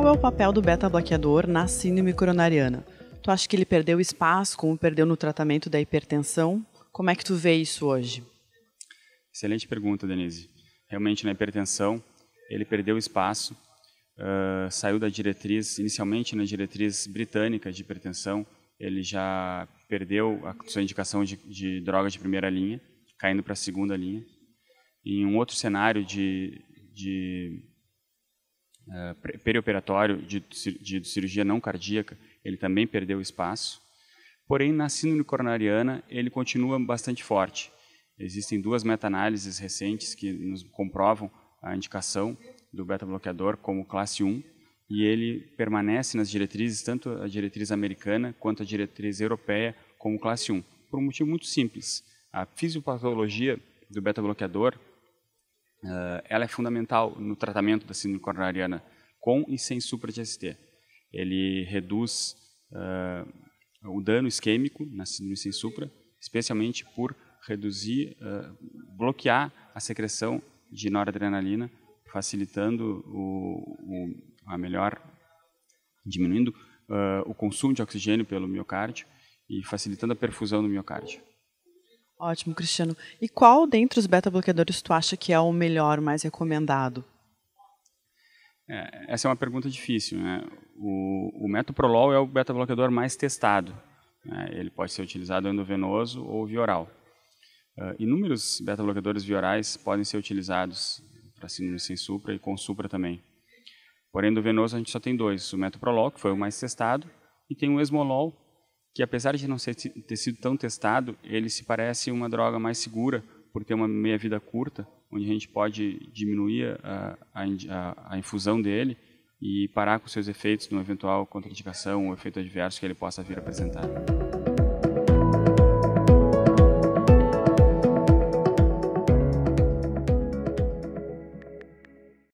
Qual é o papel do beta-bloqueador na síndrome coronariana? Tu acha que ele perdeu espaço, como perdeu no tratamento da hipertensão? Como é que tu vê isso hoje? Excelente pergunta, Denise. Realmente, na hipertensão, ele perdeu espaço, uh, saiu da diretriz, inicialmente na diretriz britânica de hipertensão, ele já perdeu a sua indicação de, de de primeira linha, caindo para a segunda linha. Em um outro cenário de, de uh, perioperatório de, de, cirurgia não cardíaca, ele também perdeu espaço. Porém, na síndrome coronariana, ele continua bastante forte. Existem duas meta-análises recentes que nos comprovam a indicação do beta-bloqueador como classe 1, e ele permanece nas diretrizes, tanto a diretriz americana quanto a diretriz europeia, como classe 1, por um motivo muito simples. A fisiopatologia do beta-bloqueador ah, ela é fundamental no tratamento da síndrome coronariana com e sem supra de ST. Ele reduz uh, o dano isquêmico na síndrome sem supra, especialmente por reduzir, uh, bloquear a secreção de noradrenalina, facilitando o, o a melhor, diminuindo o consumo de oxigênio pelo miocárdio e facilitando a perfusão do miocárdio. Ótimo, Cristiano. E qual dentre os beta-bloqueadores tu acha que é o melhor, mais recomendado? É, essa é uma pergunta difícil. Né? O, o metoprolol é o beta-bloqueador mais testado. Né? Ele pode ser utilizado endovenoso ou via oral. Uh, inúmeros beta-bloqueadores viorais podem ser utilizados para síndrome sem supra e com supra também. Porém, endovenoso a gente só tem dois, o metoprolol, que foi o mais testado, e tem o esmolol, que apesar de não ser, ter sido tão testado, ele se parece uma droga mais segura por ter uma meia-vida curta, onde a gente pode diminuir a, a, a, infusão dele e parar com seus efeitos numa eventual contraindicação ou efeito adverso que ele possa vir a apresentar.